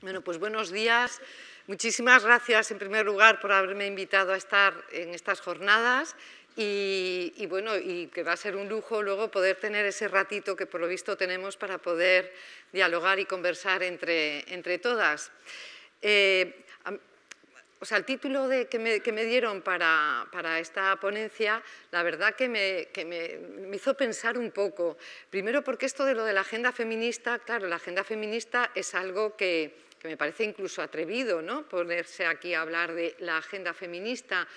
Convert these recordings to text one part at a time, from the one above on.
Bueno, pues buenos días. Muchísimas gracias en primer lugar por haberme invitado a estar en estas jornadas y, bueno, y que va a ser un lujo luego poder tener ese ratito que por lo visto tenemos para poder dialogar y conversar entre, entre todas. Eh, o sea, el título que, me, dieron para, esta ponencia, la verdad que, me, hizo pensar un poco. Primero porque esto de lo de la agenda feminista, claro, la agenda feminista es algo que, que me parece incluso atrevido ¿no? ponerse aquí a hablar de la agenda feminista,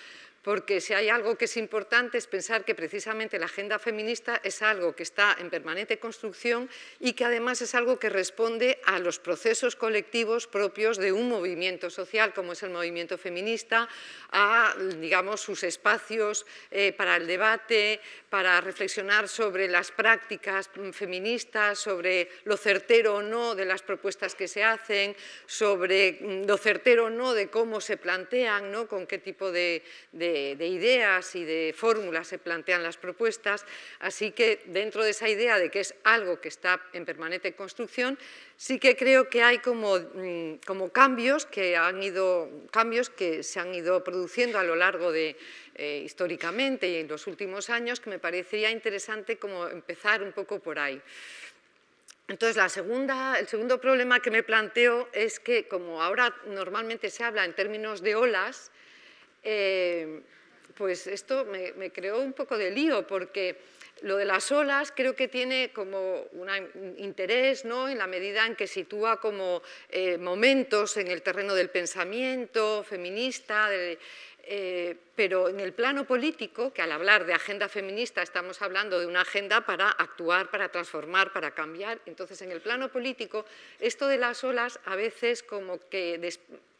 porque si hay algo que es importante es pensar que precisamente la agenda feminista es algo que está en permanente construcción y que además es algo que responde a los procesos colectivos propios de un movimiento social como es el movimiento feminista, a digamos, sus espacios eh, para el debate, para reflexionar sobre las prácticas feministas, sobre lo certero o no de las propuestas que se hacen, sobre mm, lo certero o no de cómo se plantean, ¿no? con qué tipo de de, ideas y de fórmulas se plantean las propuestas, así que dentro de esa idea de que es algo que está en permanente construcción, sí que creo que hay como, mm, cambios, que han ido, cambios que se han ido produciendo a lo largo de, eh, históricamente y en los últimos años, que me parecería interesante como empezar un poco por ahí. Entonces, el segundo problema que me planteo es que, como ahora normalmente se habla en términos de olas, eh, pues esto me, creó un poco de lío porque lo de las olas creo que tiene como un interés ¿no? en la medida en que sitúa como eh, momentos en el terreno del pensamiento feminista, eh, pero en el plano político, que al hablar de agenda feminista estamos hablando de una agenda para actuar, para transformar, para cambiar, entonces en el plano político esto de las olas a veces como que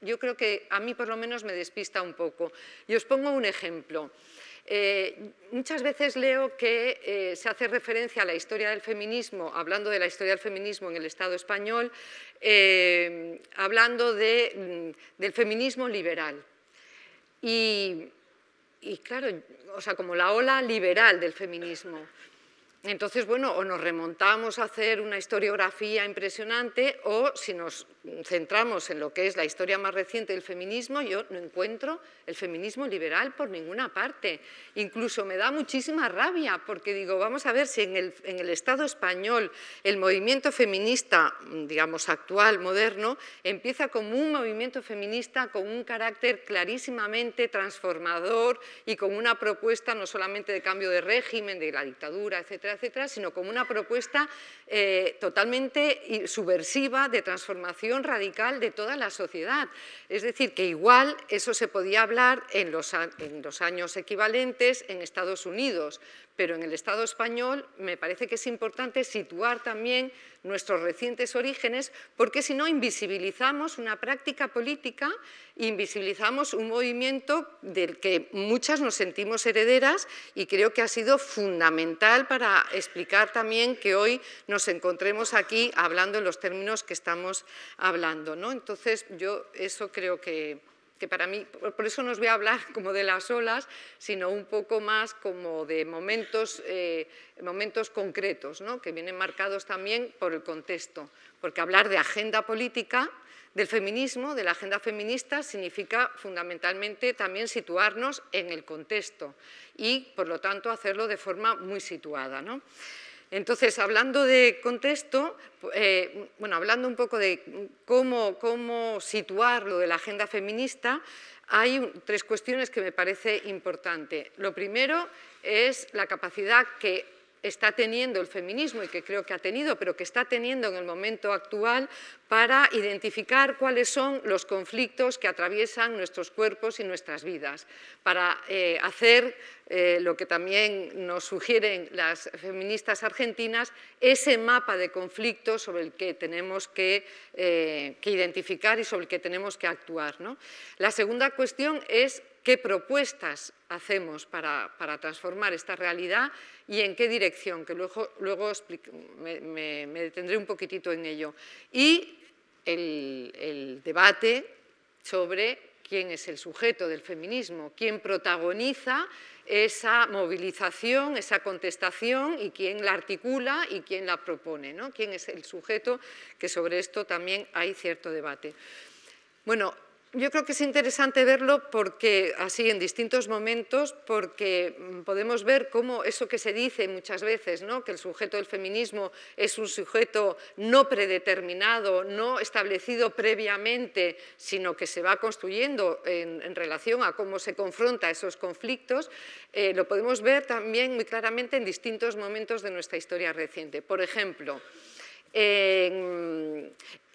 yo creo que a mí por lo menos me despista un poco. Y os pongo un ejemplo. Eh, muchas veces leo que eh, se hace referencia a la historia del feminismo, hablando de la historia del feminismo en el Estado español, eh, hablando mm, del feminismo liberal. Y, y, claro, o sea, como la ola liberal del feminismo. Entonces, bueno, o nos remontamos a hacer una historiografía impresionante o si nos Mm, centramos en lo que es la historia más reciente del feminismo, yo no encuentro el feminismo liberal por ninguna parte. Incluso me da muchísima rabia porque digo, vamos a ver si en el, en el Estado español el movimiento feminista, mm, digamos, actual, moderno, empieza como un movimiento feminista con un carácter clarísimamente transformador y con una propuesta no solamente de cambio de régimen, de la dictadura, etcétera, etcétera, sino como una propuesta eh, totalmente subversiva de transformación radical de toda la sociedad. Es decir, que igual eso se podía hablar en los años equivalentes en Estados Unidos, pero en el Estado español me parece que es importante situar también nuestros recientes orígenes, porque si no invisibilizamos una práctica política, invisibilizamos un movimiento del que muchas nos sentimos herederas y creo que ha sido fundamental para explicar también que hoy nos encontremos aquí hablando en los términos que estamos hablando. Entonces, yo eso creo que que para mí, por eso no os voy a hablar como de las olas, sino un poco más como de momentos, eh, momentos concretos, que vienen marcados también por el contexto, porque hablar de agenda política, del feminismo, de la agenda feminista, significa fundamentalmente también situarnos en el contexto y, por lo tanto, hacerlo de forma muy situada. Entonces, hablando de contexto, eh, bueno, hablando un poco de cómo, cómo situar lo de la agenda feminista, hay tres cuestiones que me parece importante. Lo primero es la capacidad que está teniendo el feminismo y que creo que ha tenido, pero que está teniendo en el momento actual para identificar cuáles son los conflictos que atraviesan nuestros cuerpos y nuestras vidas, para eh, hacer eh, lo que también nos sugieren las feministas argentinas, ese mapa de conflictos sobre el que tenemos que, eh, identificar y sobre el que tenemos que actuar. La segunda cuestión es qué propuestas hacemos para, transformar esta realidad y en qué dirección, que luego, luego me, me detendré un poquitito en ello. Y el, debate sobre quién es el sujeto del feminismo, quién protagoniza esa movilización, esa contestación y quién la articula y quién la propone, ¿no? quién es el sujeto, que sobre esto también hay cierto debate. Bueno, yo creo que es interesante verlo porque así en distintos momentos, porque mm, podemos ver cómo eso que se dice muchas veces, que el sujeto del feminismo es un sujeto no predeterminado, no establecido previamente, sino que se va construyendo en, relación a cómo se confronta esos conflictos, eh, lo podemos ver también muy claramente en distintos momentos de nuestra historia reciente. Por ejemplo,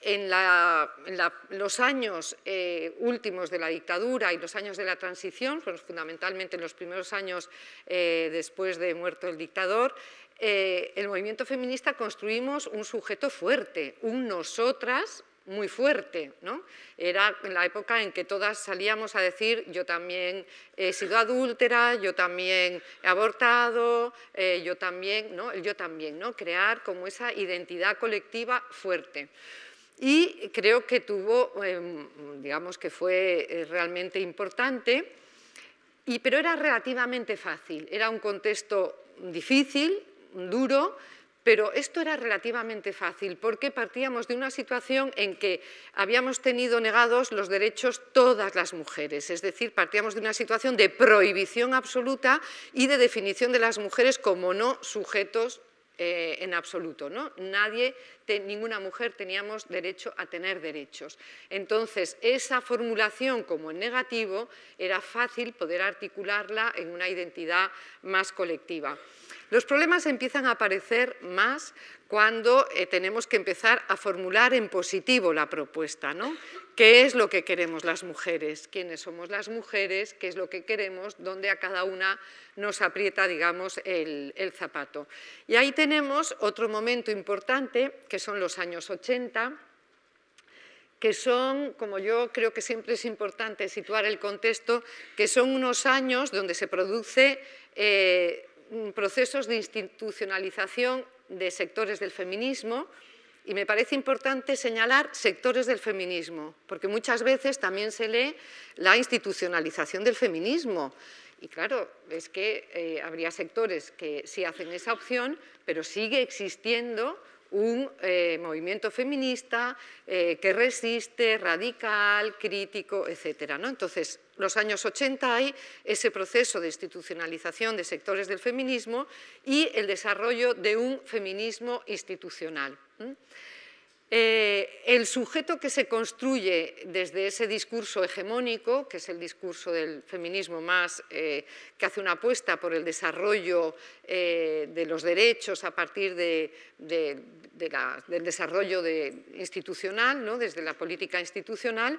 en, los años eh, últimos de la dictadura y los años de la transición, pues, fundamentalmente en los primeros años eh, después de muerto el dictador, eh, el movimiento feminista construimos un sujeto fuerte, un nosotras muy fuerte. ¿no? Era la época en que todas salíamos a decir yo también he sido adúltera, yo también he abortado, yo también, el yo también, ¿no? crear como esa identidad colectiva fuerte y creo que tuvo, em, digamos que fue eh, realmente importante, y, pero era relativamente fácil, era un contexto difícil, duro, pero esto era relativamente fácil porque partíamos de una situación en que habíamos tenido negados los derechos todas las mujeres, es decir, partíamos de una situación de prohibición absoluta y de definición de las mujeres como no sujetos eh, en absoluto. ¿no? Nadie, ninguna mujer teníamos derecho a tener derechos. Entonces, esa formulación como en negativo era fácil poder articularla en una identidad más colectiva. Los problemas empiezan a aparecer más cuando eh, tenemos que empezar a formular en positivo la propuesta, ¿no? qué es lo que queremos las mujeres, quiénes somos las mujeres, qué es lo que queremos, dónde a cada una nos aprieta, digamos, el, zapato. Y ahí tenemos otro momento importante, que son los años 80, que son, como yo creo que siempre es importante situar el contexto, que son unos años donde se produce eh, procesos de institucionalización de sectores del feminismo, y me parece importante señalar sectores del feminismo, porque muchas veces también se lee la institucionalización del feminismo. Y claro, es que eh, habría sectores que sí hacen esa opción, pero sigue existiendo un eh, movimiento feminista eh, que resiste, radical, crítico, etc. ¿no? Entonces, los años 80 hay ese proceso de institucionalización de sectores del feminismo y el desarrollo de un feminismo institucional. Eh, el sujeto que se construye desde ese discurso hegemónico, que es el discurso del feminismo más, eh, que hace una apuesta por el desarrollo eh, de los derechos a partir del desarrollo institucional, desde la política institucional,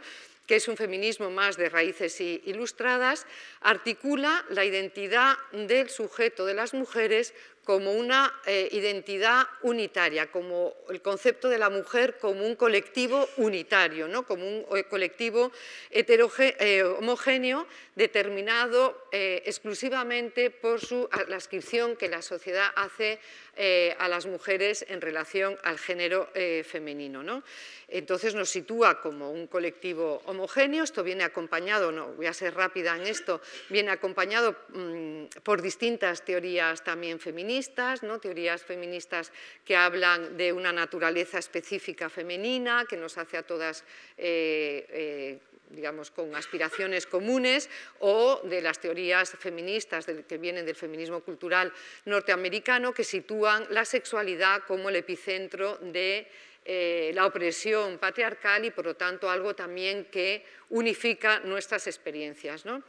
que es un feminismo más de raíces ilustradas, articula la identidad del sujeto de las mujeres como una eh, identidad unitaria, como el concepto de la mujer como un colectivo unitario, ¿no? como un eh, colectivo eh, homogéneo determinado exclusivamente por su, la ascripción que la sociedad hace eh, a las mujeres en relación al género eh, femenino. Entonces nos sitúa como un colectivo homogéneo, esto viene acompañado, no voy a ser rápida en esto, viene acompañado mm, por distintas teorías también feministas, ¿no? teorías feministas que hablan de una naturaleza específica femenina, que nos hace a todas eh, digamos, con aspiraciones comunes o de las teorías feministas que vienen del feminismo cultural norteamericano que sitúan la sexualidad como el epicentro de eh, la opresión patriarcal y por lo tanto algo también que unifica nuestras experiencias. ¿no?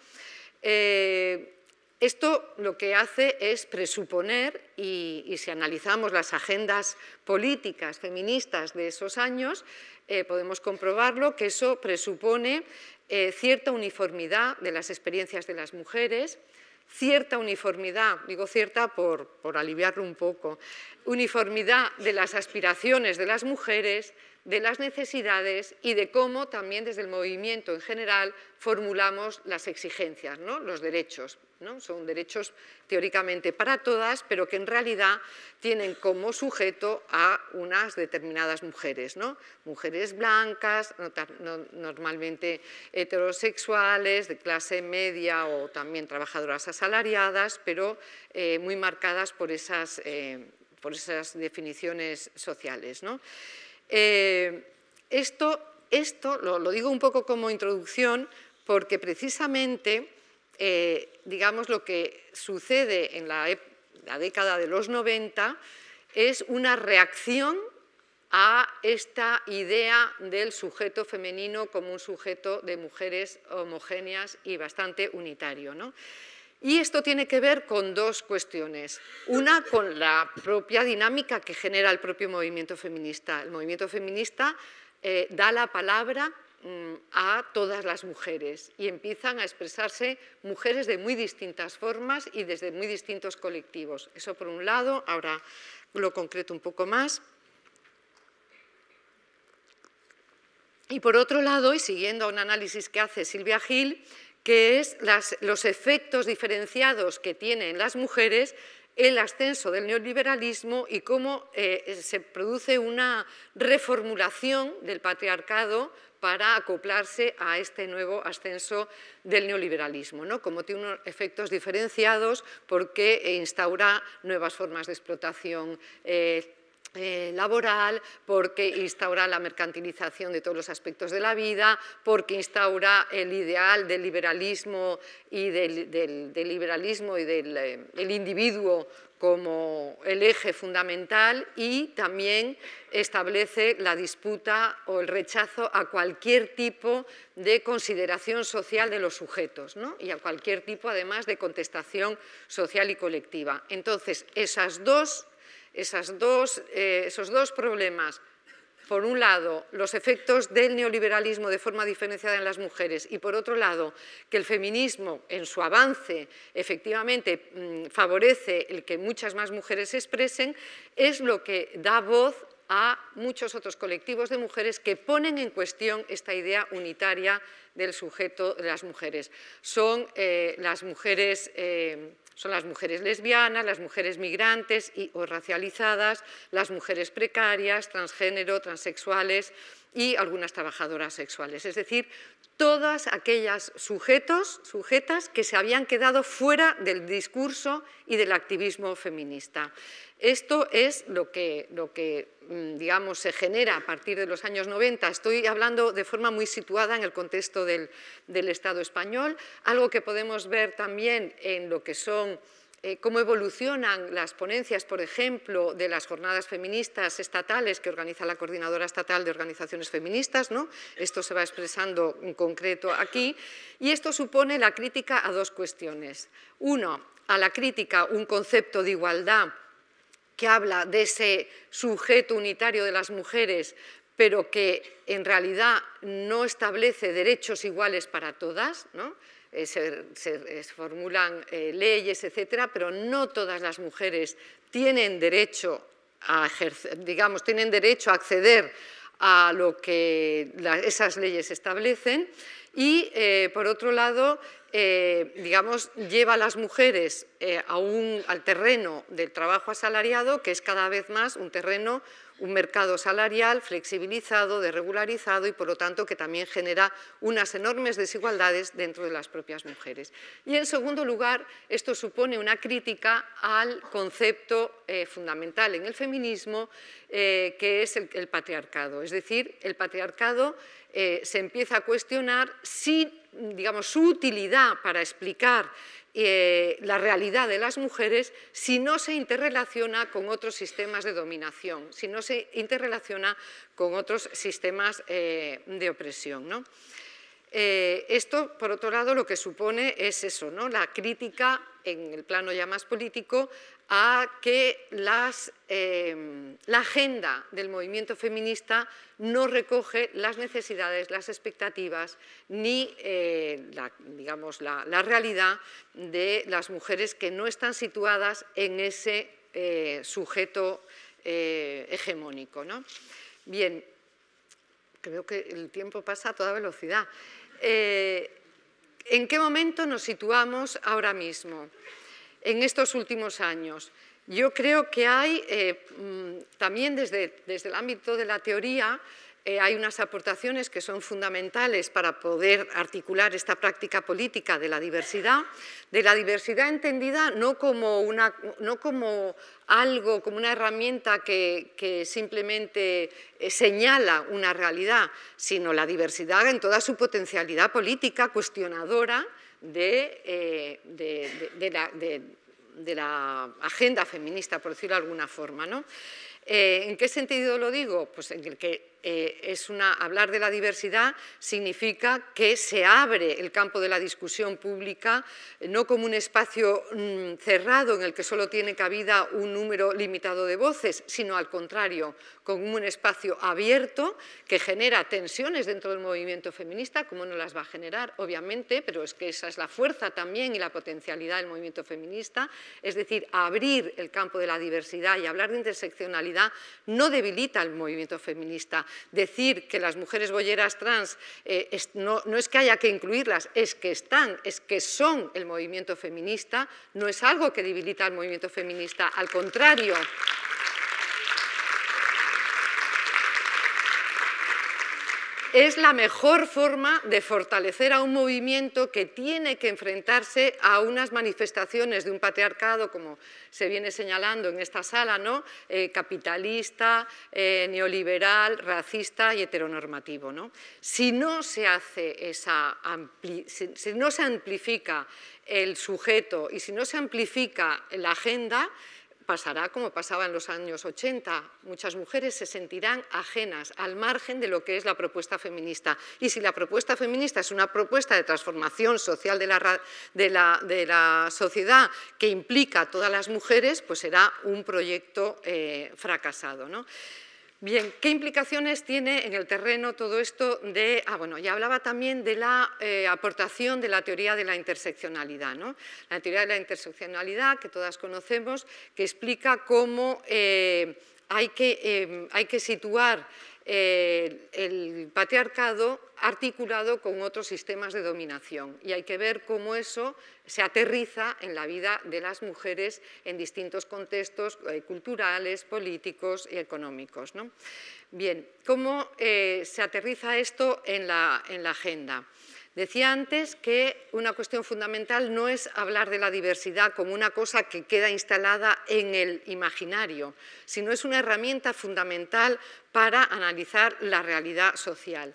Eh, esto lo que hace es presuponer, y, si analizamos las agendas políticas feministas de esos años, eh, podemos comprobarlo, que eso presupone eh, cierta uniformidad de las experiencias de las mujeres, cierta uniformidad, digo cierta por, por aliviarlo un poco, uniformidad de las aspiraciones de las mujeres, de las necesidades y de cómo también desde el movimiento en general formulamos las exigencias, los derechos. Son derechos teóricamente para todas, pero que en realidad tienen como sujeto a unas determinadas mujeres. Mujeres blancas, normalmente heterosexuales, de clase media o también trabajadoras asalariadas, pero eh, muy marcadas por esas, eh, por esas definiciones sociales. Eh, esto, lo, digo un poco como introducción porque precisamente, eh, digamos, lo que sucede en la, década de los 90 es una reacción a esta idea del sujeto femenino como un sujeto de mujeres homogéneas y bastante unitario. ¿no? Y esto tiene que ver con dos cuestiones. Una con la propia dinámica que genera el propio movimiento feminista. El movimiento feminista eh, da la palabra mm, a todas las mujeres y empiezan a expresarse mujeres de muy distintas formas y desde muy distintos colectivos. Eso por un lado, ahora lo concreto un poco más. Y por otro lado, y siguiendo un análisis que hace Silvia Gil, que es los efectos diferenciados que tienen las mujeres el ascenso del neoliberalismo y cómo eh, se produce una reformulación del patriarcado para acoplarse a este nuevo ascenso del neoliberalismo, ¿no? como tiene unos efectos diferenciados porque instaura nuevas formas de explotación eh, eh, laboral, porque instaura la mercantilización de todos los aspectos de la vida, porque instaura el ideal del liberalismo y del, liberalismo y del eh, individuo como el eje fundamental y también establece la disputa o el rechazo a cualquier tipo de consideración social de los sujetos y a cualquier tipo además de contestación social y colectiva. Entonces, esas dos eh, esos dos problemas, por un lado, los efectos del neoliberalismo de forma diferenciada en las mujeres y por otro lado, que el feminismo en su avance efectivamente mm, favorece el que muchas más mujeres se expresen, es lo que da voz a muchos otros colectivos de mujeres que ponen en cuestión esta idea unitaria del sujeto de las mujeres. Son eh, las mujeres... Eh, son las mujeres lesbianas, las mujeres migrantes y, o racializadas, las mujeres precarias, transgénero, transexuales, y algunas trabajadoras sexuales, es decir, todas aquellas sujetos, sujetas que se habían quedado fuera del discurso y del activismo feminista. Esto es lo que, lo que mm, digamos, se genera a partir de los años 90. Estoy hablando de forma muy situada en el contexto del Estado español, algo que podemos ver también en lo que son eh, cómo evolucionan las ponencias, por ejemplo, de las jornadas feministas estatales que organiza la Coordinadora Estatal de Organizaciones Feministas. ¿no? Esto se va expresando en concreto aquí. Y esto supone la crítica a dos cuestiones. Uno, a la crítica un concepto de igualdad que habla de ese sujeto unitario de las mujeres, pero que en realidad no establece derechos iguales para todas, ¿no? Eh, eh, se, formulan eh, leyes, etcétera, pero no todas las mujeres tienen derecho a digamos, tienen derecho a acceder a lo que esas leyes establecen y, por otro lado, digamos, lleva a las mujeres al terreno del trabajo asalariado, que es cada vez más un terreno un mercado salarial flexibilizado, desregularizado y por lo tanto que también genera unas enormes desigualdades dentro de las propias mujeres. Y en segundo lugar, esto supone una crítica al concepto eh, fundamental en el feminismo eh, que es el, patriarcado. Es decir, el patriarcado eh, se empieza a cuestionar si digamos, su utilidad para explicar eh, la realidad de las mujeres si no se interrelaciona con otros sistemas de dominación, si no se interrelaciona con otros sistemas eh, de opresión. ¿no? Eh, esto, por otro lado, lo que supone es eso, la crítica en el plano ya más político a que em, la agenda del movimiento feminista no recoge las necesidades, las expectativas ni eh, la, digamos, la, realidad de las mujeres que no están situadas en ese eh, sujeto hegemónico. Bien, Creo que el tiempo pasa a toda velocidad. Eh, ¿En qué momento nos situamos ahora mismo, en estos últimos años? Yo creo que hay, eh, mm, también desde el ámbito de la teoría, eh, hay unas aportaciones que son fundamentales para poder articular esta práctica política de la diversidad, de la diversidad entendida no como, una, no como algo, como una herramienta que, simplemente eh, señala una realidad, sino la diversidad en toda su potencialidad política, cuestionadora de, eh, de, la, agenda feminista, por decirlo de alguna forma. ¿no? ¿En qué sentido lo digo? Pues en el que eh, es una, hablar de la diversidad significa que se abre el campo de la discusión pública, no como un espacio mm, cerrado en el que solo tiene cabida un número limitado de voces, sino al contrario, como un espacio abierto que genera tensiones dentro del movimiento feminista, como no las va a generar, obviamente, pero es que esa es la fuerza también y la potencialidad del movimiento feminista, es decir, abrir el campo de la diversidad y hablar de interseccionalidad no debilita al movimiento feminista, decir que las mujeres bolleras trans eh, no, no es que haya que incluirlas, es que están, es que son el movimiento feminista, no es algo que debilita al movimiento feminista, al contrario. es la mejor forma de fortalecer a un movimiento que tiene que enfrentarse a unas manifestaciones de un patriarcado, como se viene señalando en esta sala, ¿no? Eh, capitalista, eh, neoliberal, racista y heteronormativo. Si, no se hace esa si no se amplifica el sujeto y si no se amplifica la agenda, pasará como pasaba en los años 80. Muchas mujeres se sentirán ajenas, al margen de lo que es la propuesta feminista. Y si la propuesta feminista es una propuesta de transformación social de la, sociedad que implica a todas las mujeres, pues será un proyecto eh, fracasado. ¿no? Bien, ¿qué implicaciones tiene en el terreno todo esto de... Ah, bueno, ya hablaba también de la eh, aportación de la teoría de la interseccionalidad, ¿no? La teoría de la interseccionalidad que todas conocemos, que explica cómo eh, hay, que, em, hay que situar eh, el patriarcado articulado con otros sistemas de dominación. Y hay que ver cómo eso se aterriza en la vida de las mujeres en distintos contextos eh, culturales, políticos y económicos. ¿no? Bien, ¿cómo eh, se aterriza esto en la agenda? Decía antes que una cuestión fundamental no es hablar de la diversidad como una cosa que queda instalada en el imaginario, sino es una herramienta fundamental para analizar la realidad social.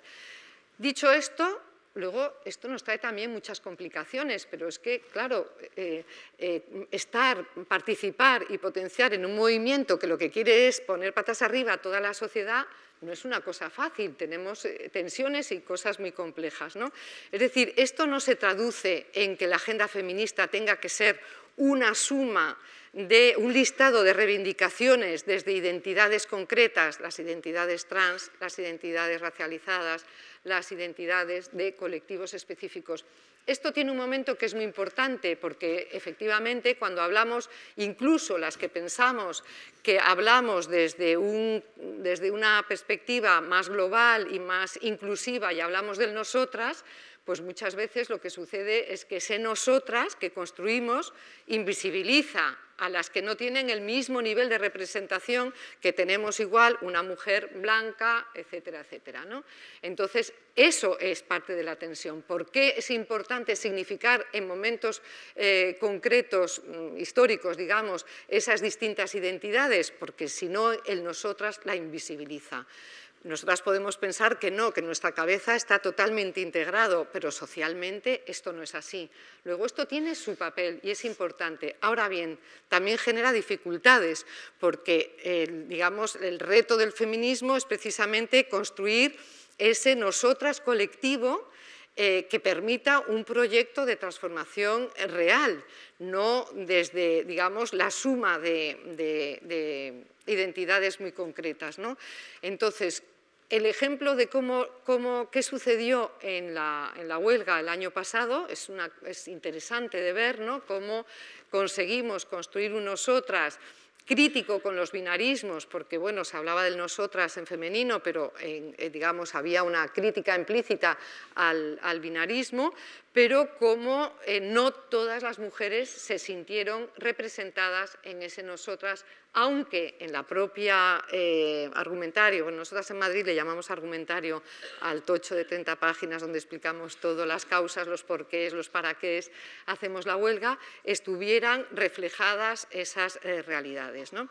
Dicho esto, Luego, esto nos trae también muchas complicaciones, pero es que, claro, eh, eh, estar, participar y potenciar en un movimiento que lo que quiere es poner patas arriba a toda la sociedad, no es una cosa fácil, tenemos eh, tensiones y cosas muy complejas. ¿no? Es decir, esto no se traduce en que la agenda feminista tenga que ser una suma de un listado de reivindicaciones desde identidades concretas, las identidades trans, las identidades racializadas, las identidades de colectivos específicos. Esto tiene un momento que es muy importante porque efectivamente cuando hablamos, incluso las que pensamos que hablamos desde, un, desde una perspectiva más global y más inclusiva y hablamos del nosotras, pues muchas veces lo que sucede es que ese nosotras que construimos invisibiliza a las que no tienen el mismo nivel de representación que tenemos igual una mujer blanca, etcétera, etcétera. ¿no? Entonces, eso es parte de la tensión. ¿Por qué es importante significar en momentos eh, concretos, mm, históricos, digamos, esas distintas identidades? Porque si no, el nosotras la invisibiliza. Nosotras podemos pensar que no, que nuestra cabeza está totalmente integrado, pero socialmente esto no es así. Luego esto tiene su papel y es importante. Ahora bien, también genera dificultades, porque digamos, el reto del feminismo es precisamente construir ese nosotras colectivo eh, que permita un proyecto de transformación real, no desde, digamos, la suma de, identidades muy concretas. Entonces, el ejemplo de qué sucedió en la, huelga el año pasado es, interesante de ver, cómo conseguimos construir unos otras crítico con los binarismos, porque bueno, se hablaba del nosotras en femenino, pero eh, digamos había una crítica implícita al, binarismo, pero como eh, no todas las mujeres se sintieron representadas en ese nosotras aunque en la propia eh, argumentario, bueno, nosotras en Madrid le llamamos argumentario al tocho de 30 páginas donde explicamos todas las causas, los porqués, los paraqués, hacemos la huelga, estuvieran reflejadas esas eh, realidades. ¿no?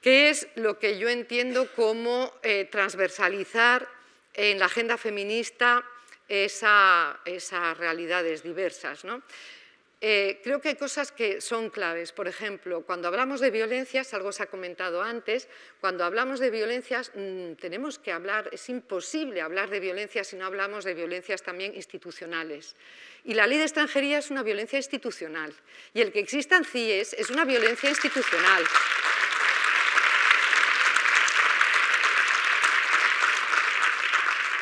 ¿Qué es lo que yo entiendo como eh, transversalizar en la agenda feminista esas realidades diversas? ¿no? Eh, creo que hay cosas que son claves. Por ejemplo, cuando hablamos de violencias, algo se ha comentado antes, cuando hablamos de violencias mm, tenemos que hablar, es imposible hablar de violencias si no hablamos de violencias también institucionales. Y la ley de extranjería es una violencia institucional y el que existan CIES es una violencia institucional.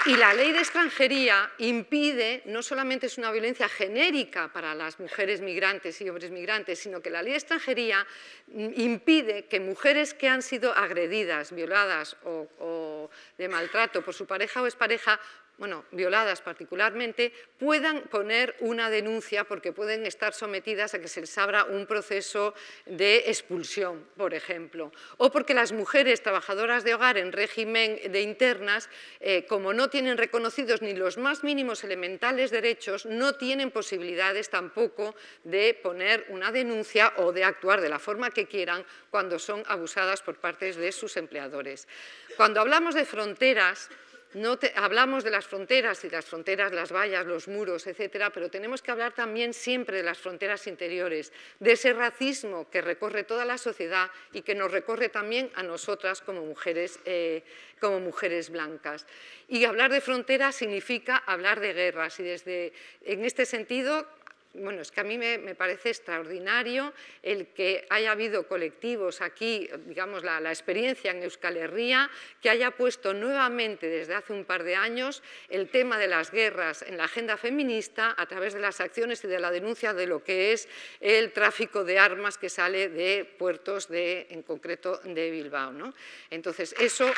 Y la ley de extranjería impide, no solamente es una violencia genérica para las mujeres migrantes y hombres migrantes, sino que la ley de extranjería impide que mujeres que han sido agredidas, violadas o, de maltrato por su pareja o expareja bueno, violadas particularmente, puedan poner una denuncia porque pueden estar sometidas a que se les abra un proceso de expulsión, por ejemplo. O porque las mujeres trabajadoras de hogar en régimen de internas, eh, como no tienen reconocidos ni los más mínimos elementales derechos, no tienen posibilidades tampoco de poner una denuncia o de actuar de la forma que quieran cuando son abusadas por parte de sus empleadores. Cuando hablamos de fronteras, no hablamos de las fronteras y las fronteras, las vallas, los muros, etcétera, pero tenemos que hablar también siempre de las fronteras interiores, de ese racismo que recorre toda la sociedad y que nos recorre también a nosotras como mujeres, eh, como mujeres blancas. Y hablar de fronteras significa hablar de guerras y desde, en este sentido bueno, es que a mí me, parece extraordinario el que haya habido colectivos aquí, digamos, la, experiencia en Euskal Herria, que haya puesto nuevamente desde hace un par de años el tema de las guerras en la agenda feminista a través de las acciones y de la denuncia de lo que es el tráfico de armas que sale de puertos, de, en concreto de Bilbao. ¿no? Entonces, eso...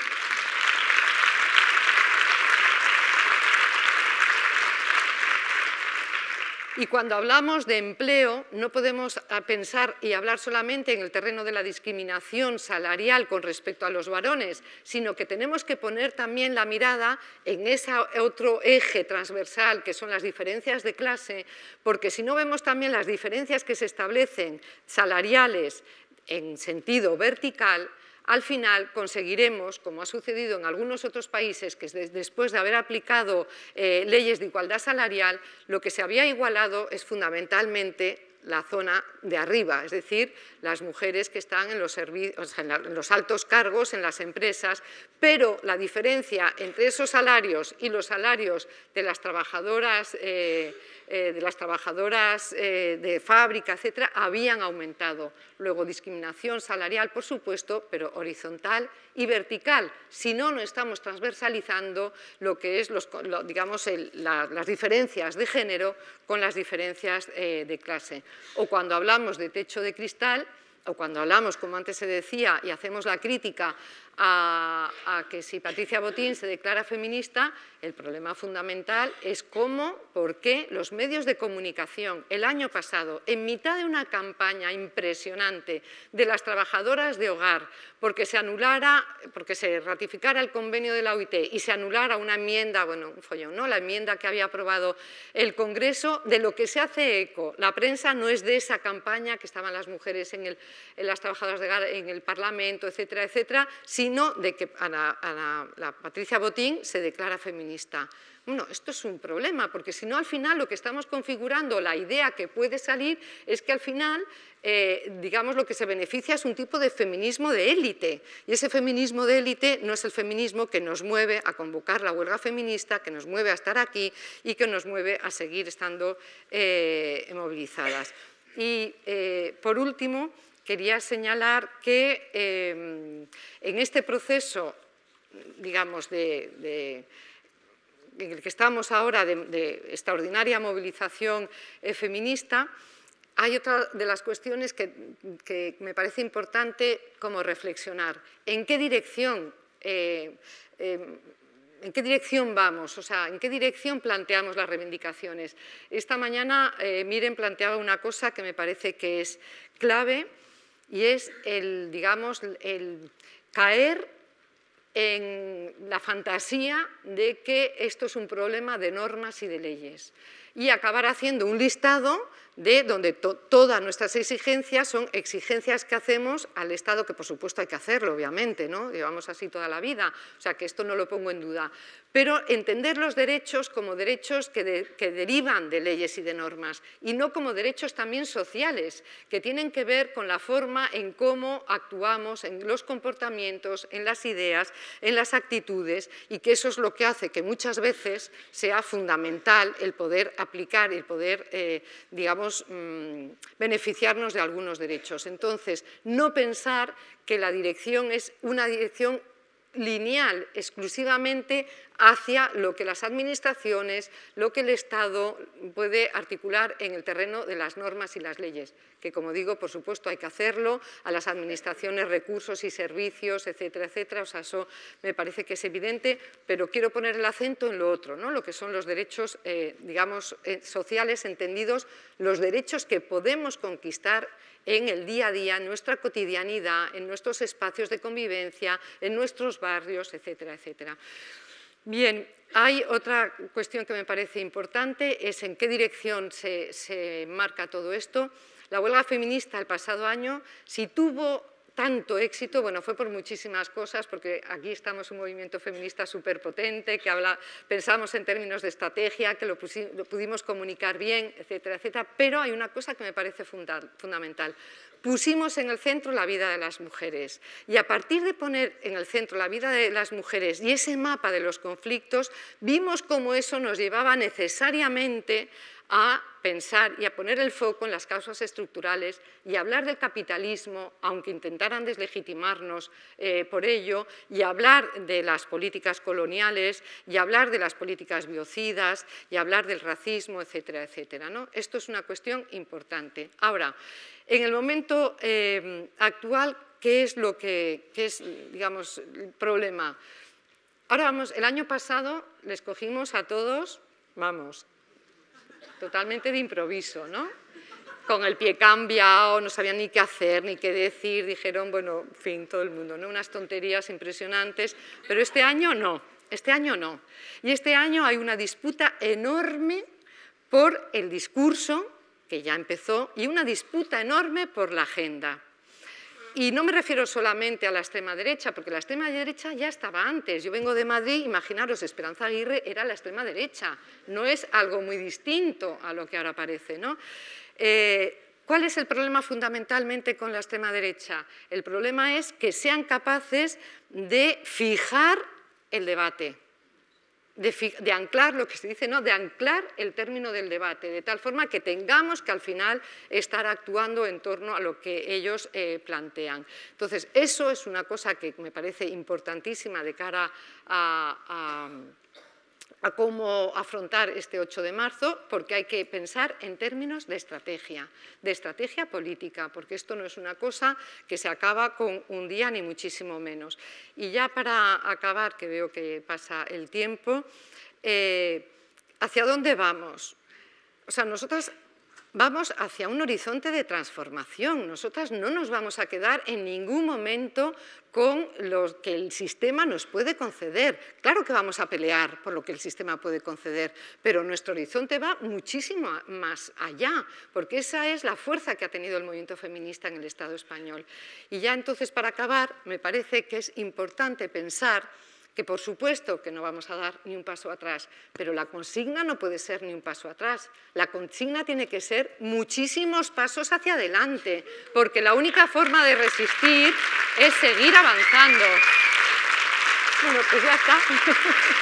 Y cuando hablamos de empleo, no podemos ah, pensar y hablar solamente en el terreno de la discriminación salarial con respecto a los varones, sino que tenemos que poner también la mirada en ese otro eje transversal que son las diferencias de clase, porque si no vemos también las diferencias que se establecen salariales en sentido vertical, al final conseguiremos, como ha sucedido en algunos otros países, que después de haber aplicado eh, leyes de igualdad salarial, lo que se había igualado es fundamentalmente la zona de arriba, es decir, las mujeres que están en los, altos cargos en las empresas, pero la diferencia entre esos salarios y los salarios de las trabajadoras, eh, eh, de, las trabajadoras eh, de fábrica, etc., habían aumentado. Luego, discriminación salarial, por supuesto, pero horizontal y vertical. Si no, no estamos transversalizando lo que es, las diferencias de género con las diferencias de clase o cuando hablamos de techo de cristal, o cuando hablamos, como antes se decía, y hacemos la crítica a, que si Patricia Botín se declara feminista, el problema fundamental es cómo, por qué los medios de comunicación el año pasado, en mitad de una campaña impresionante de las trabajadoras de hogar, porque se anulara, porque se ratificara el convenio de la OIT y se anulara una enmienda, bueno, un follón, ¿no? La enmienda que había aprobado el Congreso, de lo que se hace eco. La prensa no es de esa campaña que estaban las mujeres en, el, en las trabajadoras de hogar, en el Parlamento, etcétera, etcétera, sino de que a la Patricia Botín se declara feminista. Bueno, esto es un problema, porque si no al final lo que estamos configurando, la idea que puede salir es que al final, eh, digamos, lo que se beneficia es un tipo de feminismo de élite. Y ese feminismo de élite no es el feminismo que nos mueve a convocar la huelga feminista, que nos mueve a estar aquí y que nos mueve a seguir estando eh, movilizadas. Y eh, por último, quería señalar que em, en este proceso, digamos, en el que estamos ahora de, extraordinaria movilización feminista, hay otra de las cuestiones que, me parece importante como reflexionar. ¿En qué dirección, eh, em, ¿en qué dirección vamos? O sea, ¿en qué dirección planteamos las reivindicaciones? Esta mañana eh, Miren planteaba una cosa que me parece que es clave y es el, digamos, el caer en la fantasía de que esto es un problema de normas y de leyes y acabar haciendo un listado de donde todas nuestras exigencias son exigencias que hacemos al Estado, que por supuesto hay que hacerlo, obviamente, ¿no? llevamos así toda la vida, o sea que esto no lo pongo en duda, pero entender los derechos como derechos que, que derivan de leyes y de normas y no como derechos también sociales, que tienen que ver con la forma en cómo actuamos, en los comportamientos, en las ideas, en las actitudes y que eso es lo que hace que muchas veces sea fundamental el poder aplicar y poder, eh, digamos, mm, beneficiarnos de algunos derechos. Entonces, no pensar que la dirección es una dirección lineal exclusivamente hacia lo que las administraciones, lo que el Estado puede articular en el terreno de las normas y las leyes, que como digo, por supuesto hay que hacerlo, a las administraciones recursos y servicios, etcétera, etcétera, o sea, eso me parece que es evidente, pero quiero poner el acento en lo otro, ¿no? lo que son los derechos, eh, digamos, eh, sociales entendidos, los derechos que podemos conquistar en el día a día, en nuestra cotidianidad, en nuestros espacios de convivencia, en nuestros barrios, etcétera, etcétera. Bien, hay otra cuestión que me parece importante, es en qué dirección se, marca todo esto. La huelga feminista el pasado año, si tuvo tanto éxito, bueno, fue por muchísimas cosas, porque aquí estamos un movimiento feminista súper potente, que habla, pensamos en términos de estrategia, que lo, pudimos comunicar bien, etcétera, etcétera, pero hay una cosa que me parece fundamental. Pusimos en el centro la vida de las mujeres y a partir de poner en el centro la vida de las mujeres y ese mapa de los conflictos, vimos cómo eso nos llevaba necesariamente a pensar y a poner el foco en las causas estructurales y hablar del capitalismo, aunque intentaran deslegitimarnos eh, por ello, y hablar de las políticas coloniales, y hablar de las políticas biocidas, y hablar del racismo, etcétera, etcétera. ¿no? Esto es una cuestión importante. Ahora, en el momento eh, actual, ¿qué es lo que es, digamos, el problema? Ahora vamos, el año pasado les cogimos a todos, vamos, totalmente de improviso, ¿no? Con el pie cambiado, no sabían ni qué hacer, ni qué decir, dijeron, bueno, fin, todo el mundo, ¿no? Unas tonterías impresionantes, pero este año no, este año no. Y este año hay una disputa enorme por el discurso, que ya empezó, y una disputa enorme por la agenda y no me refiero solamente a la extrema derecha, porque la extrema derecha ya estaba antes. Yo vengo de Madrid, imaginaros, Esperanza Aguirre era la extrema derecha. No es algo muy distinto a lo que ahora parece. ¿no? Eh, ¿Cuál es el problema fundamentalmente con la extrema derecha? El problema es que sean capaces de fijar el debate de, anclar lo que se dice, ¿no? de anclar el término del debate, de tal forma que tengamos que al final estar actuando en torno a lo que ellos eh, plantean. Entonces, eso es una cosa que me parece importantísima de cara a a cómo afrontar este 8 de marzo, porque hay que pensar en términos de estrategia, de estrategia política, porque esto no es una cosa que se acaba con un día ni muchísimo menos. Y ya para acabar, que veo que pasa el tiempo, eh, ¿hacia dónde vamos? O sea, nosotros vamos hacia un horizonte de transformación. Nosotras no nos vamos a quedar en ningún momento con lo que el sistema nos puede conceder. Claro que vamos a pelear por lo que el sistema puede conceder, pero nuestro horizonte va muchísimo más allá, porque esa es la fuerza que ha tenido el movimiento feminista en el Estado español. Y ya entonces, para acabar, me parece que es importante pensar que por supuesto que no vamos a dar ni un paso atrás, pero la consigna no puede ser ni un paso atrás. La consigna tiene que ser muchísimos pasos hacia adelante, porque la única forma de resistir es seguir avanzando. Bueno, pues ya está.